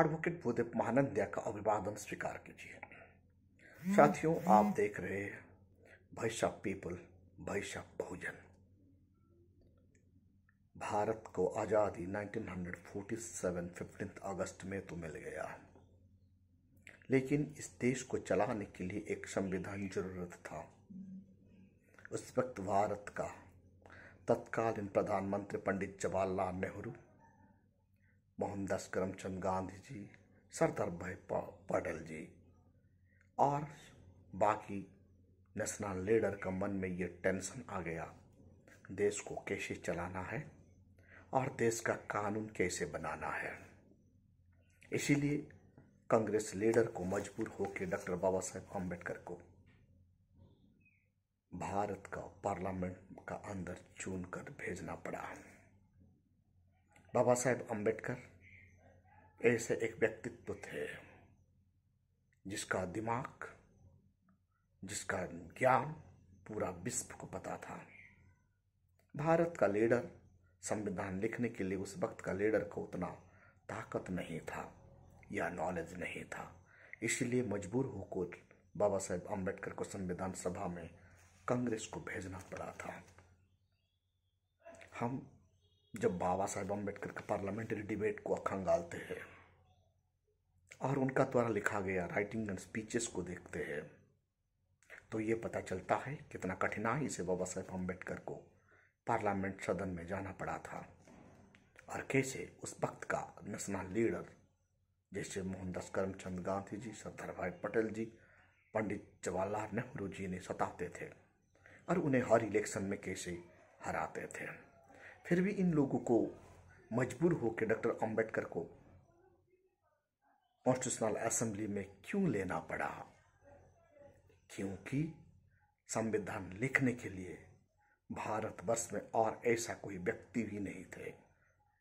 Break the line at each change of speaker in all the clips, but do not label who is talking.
Advocate Bhudev महानंद्या का अभिवादन स्वीकार कीजिए साथियों आप देख रहे हैं भैसा पीपल भैसा बहुजन भारत को आज़ादी 1947 15 अगस्त में तो मिल गया लेकिन इस देश को चलाने के लिए एक संविधान जरूरत था उस वक्त भारत का तत्कालीन प्रधानमंत्री पंडित जवाहरलाल नेहरू मोहनदास करमचंद गांधी जी सरदार भाई पटेल जी और बाकी नेशनल लीडर का मन में ये टेंशन आ गया देश को कैसे चलाना है और देश का कानून कैसे बनाना है इसीलिए कांग्रेस लीडर को मजबूर होकर डॉक्टर बाबा साहेब अम्बेडकर को भारत का पार्लियामेंट का अंदर चुनकर भेजना पड़ा बाबा साहेब अम्बेडकर ऐसे एक व्यक्तित्व थे जिसका दिमाग जिसका ज्ञान पूरा विश्व को पता था भारत का लीडर संविधान लिखने के लिए उस वक्त का लीडर को उतना ताकत नहीं था या नॉलेज नहीं था इसलिए मजबूर होकर बाबा साहेब अम्बेडकर को संविधान सभा में कांग्रेस को भेजना पड़ा था हम जब बाबा साहेब अम्बेडकर के पार्लियामेंट्री डिबेट को खंगालते हैं और उनका द्वारा लिखा गया राइटिंग एंड स्पीचेस को देखते हैं तो ये पता चलता है कितना कठिनाई से बाबा साहेब अम्बेडकर को पार्लियामेंट सदन में जाना पड़ा था और कैसे उस वक्त का नेशनल लीडर जैसे मोहनदास करमचंद गांधी जी सरदार भाई पटेल जी पंडित जवाहरलाल नेहरू जी ने सताते थे और उन्हें हर इलेक्शन में कैसे हराते थे फिर भी इन लोगों को मजबूर होकर डॉक्टर अंबेडकर को कॉन्स्टिट्यूशनल असेंबली में क्यों लेना पड़ा क्योंकि संविधान लिखने के लिए भारतवर्ष में और ऐसा कोई व्यक्ति भी नहीं थे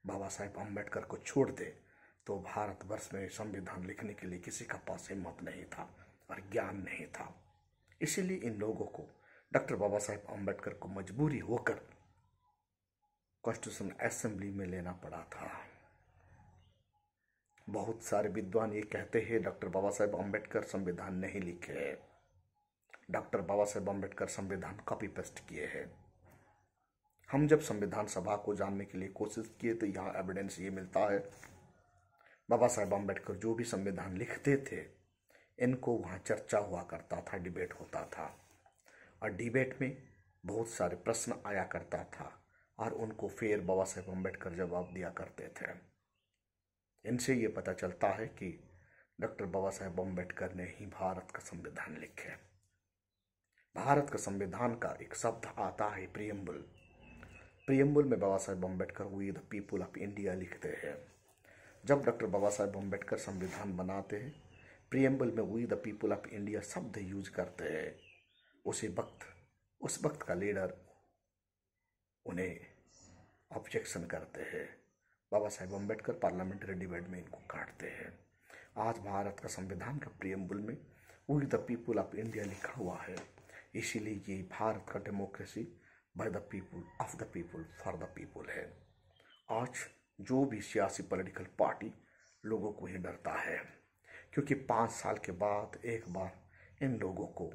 बाबा साहेब अम्बेडकर को छोड़ दे तो भारतवर्ष में संविधान लिखने के लिए किसी का पास हिम्मत नहीं था और ज्ञान नहीं था इसीलिए इन लोगों को डॉक्टर बाबा साहेब अम्बेडकर को मजबूरी होकर कॉन्स्टिट्यूशन असेंबली में लेना पड़ा था बहुत सारे विद्वान ये कहते हैं डॉक्टर बाबा साहेब अम्बेडकर संविधान नहीं लिखे डॉक्टर बाबा साहेब अम्बेडकर संविधान कॉपी पेस्ट किए हैं हम जब संविधान सभा को जानने के लिए कोशिश किए तो यहाँ एविडेंस ये मिलता है बाबा साहेब अम्बेडकर जो भी संविधान लिखते थे इनको वहाँ चर्चा हुआ करता था डिबेट होता था और डिबेट में बहुत सारे प्रश्न आया करता था और उनको फिर बाबा साहेब अम्बेडकर जवाब दिया करते थे इनसे ये पता चलता है कि डॉक्टर बाबा साहेब अम्बेडकर ने ही भारत का संविधान लिखे भारत का संविधान का एक शब्द आता है प्रियम्बुल प्रियम्बुल में Baba Saheb Ambedkar we the people of India लिखते हैं जब डॉक्टर बाबा साहेब अम्बेडकर संविधान बनाते हैं प्रियम्बल में we the people of India शब्द यूज करते हैं उसी वक्त उस वक्त का लीडर उन्हें ऑब्जेक्शन करते हैं बाबा साहेब अम्बेडकर पार्लियामेंट्री डिबेट में इनको काटते हैं आज भारत का संविधान का प्रियम्बुल में we the people of India लिखा हुआ है इसीलिए ये भारत का democracy by the people of the people for the people है आज जो भी सियासी पॉलिटिकल पार्टी लोगों को ही डरता है क्योंकि पाँच साल के बाद एक बार इन लोगों को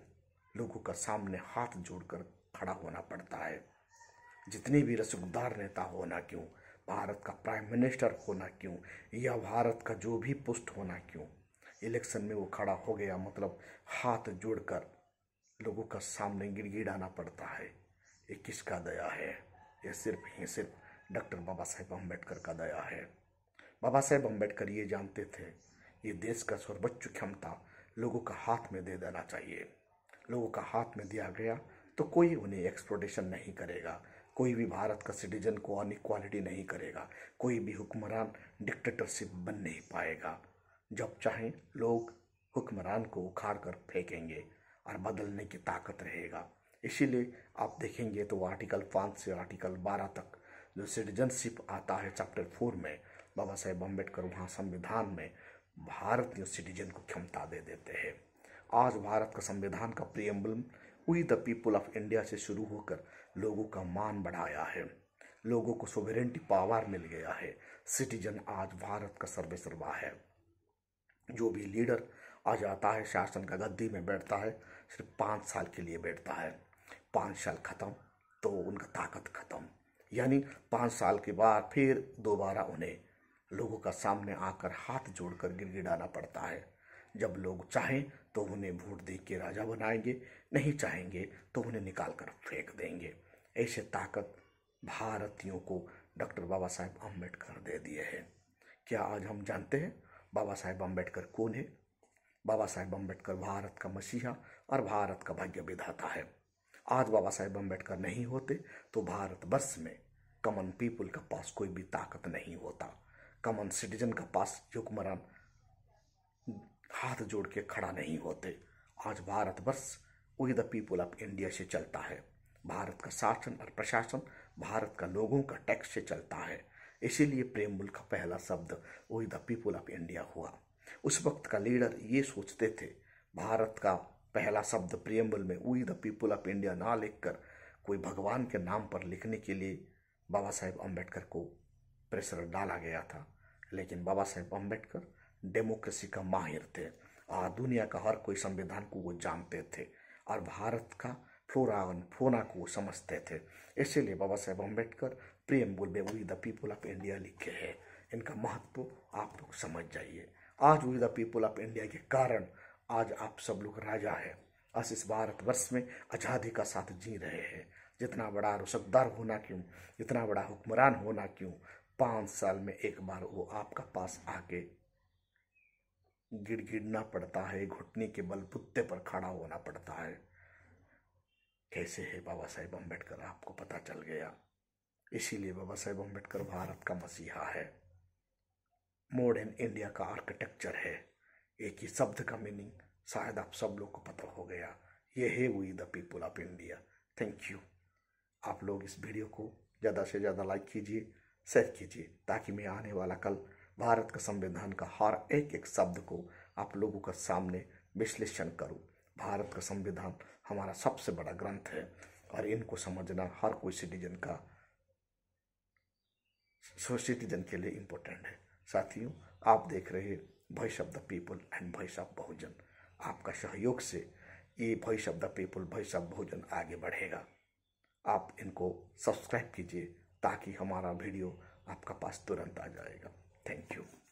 लोगों का सामने हाथ जोड़कर खड़ा होना पड़ता है जितने भी रसूखदार नेता होना क्यों भारत का प्राइम मिनिस्टर होना क्यों या भारत का जो भी पुष्ट होना क्यों इलेक्शन में वो खड़ा हो गया मतलब हाथ जोड़कर लोगों का सामने गिड़गिड़ाना पड़ता है ये किसका दया है ये सिर्फ ही सिर्फ डॉक्टर बाबा साहेब अम्बेडकर का दया है बाबा साहेब अम्बेडकर ये जानते थे ये देश का सर्वोच्च क्षमता लोगों का हाथ में दे देना चाहिए लोगों का हाथ में दिया गया तो कोई उन्हें एक्सप्लोटेशन नहीं करेगा कोई भी भारत का सिटीजन को इक्वालिटी नहीं करेगा कोई भी हुक्मरान डिक्टेटरशिप बन नहीं पाएगा जब चाहें लोग हुक्मरान को उखाड़ कर फेंकेंगे और बदलने की ताकत रहेगा इसीलिए आप देखेंगे तो आर्टिकल पाँच से आर्टिकल बारह तक जो सिटीजनशिप आता है चैप्टर फोर में बाबा साहेब अम्बेडकर वहाँ संविधान में भारतीय सिटीजन को क्षमता दे देते हैं आज भारत का संविधान का preamble we the people of India से शुरू होकर लोगों का मान बढ़ाया है लोगों को सोवेरेंटी पावर मिल गया है सिटीजन आज भारत का सर्वा है जो भी लीडर आ जाता है शासन का गद्दी में बैठता है सिर्फ पाँच साल के लिए बैठता है पाँच साल ख़त्म तो उनका ताकत ख़त्म यानी पाँच साल के बाद फिर दोबारा उन्हें लोगों का सामने आकर हाथ जोड़कर गिड़गिड़ाना पड़ता है जब लोग चाहें तो उन्हें वोट दे के राजा बनाएंगे नहीं चाहेंगे तो उन्हें निकाल कर फेंक देंगे ऐसे ताकत भारतीयों को डॉक्टर बाबा साहेब अम्बेडकर दे दिए हैं क्या आज हम जानते हैं बाबा साहेब अम्बेडकर कौन है बाबा साहेब अम्बेडकर भारत का मसीहा और भारत का भाग्य विधाता है आज बाबा साहेब अम्बेडकर नहीं होते तो भारतवर्ष में कॉमन पीपल का पास कोई भी ताकत नहीं होता कॉमन सिटीजन का पास हुक्मरान हाथ जोड़ के खड़ा नहीं होते आज Bharatvarsh we the people of India से चलता है भारत का शासन और प्रशासन भारत का लोगों का टैक्स से चलता है इसीलिए प्रेम प्रेमूल का पहला शब्द वही द पीपल ऑफ इंडिया हुआ उस वक्त का लीडर ये सोचते थे भारत का पहला शब्द प्रेमबल में we the people of India ना लिखकर कोई भगवान के नाम पर लिखने के लिए बाबा साहेब अम्बेडकर को प्रेशर डाला गया था लेकिन बाबा साहेब अम्बेडकर डेमोक्रेसी का माहिर थे और दुनिया का हर कोई संविधान को वो जानते थे और भारत का फ्लोरा फोना को वो समझते थे इसीलिए बाबा साहेब अम्बेडकर प्रेम बोल बे we the people of India लिखे हैं इनका महत्व आप लोग समझ जाइए आज we the people of India के कारण आज आप सब लोग राजा है आज इस भारतवर्ष में आज़ादी का साथ जी रहे हैं जितना बड़ा रोशकदार होना क्यों जितना बड़ा हुक्मरान होना क्यों पाँच साल में एक बार वो आपका पास आके गिड़गिड़ना पड़ता है घुटने के बल पुत्ते पर खड़ा होना पड़ता है कैसे है बाबा साहेब अम्बेडकर आपको पता चल गया इसीलिए बाबा साहेब अम्बेडकर भारत का मसीहा है मॉडर्न इंडिया का आर्किटेक्चर है एक ही शब्द का मीनिंग शायद आप सब लोग को पता हो गया ये है we the people of India thank you आप लोग इस वीडियो को ज़्यादा से ज़्यादा लाइक कीजिए शेयर कीजिए ताकि मैं आने वाला कल भारत का संविधान का हर एक एक शब्द को आप लोगों का सामने विश्लेषण करूँ भारत का संविधान हमारा सबसे बड़ा ग्रंथ है और इनको समझना हर कोई सिटीजन का सिटीजन के लिए इम्पोर्टेंट है साथियों आप देख रहे voice of the people and voice of Bahujan आपका सहयोग से ये voice of the people voice of Bahujan आगे बढ़ेगा आप इनको सब्सक्राइब कीजिए ताकि हमारा वीडियो आपका पास तुरंत आ जाएगा Thank you.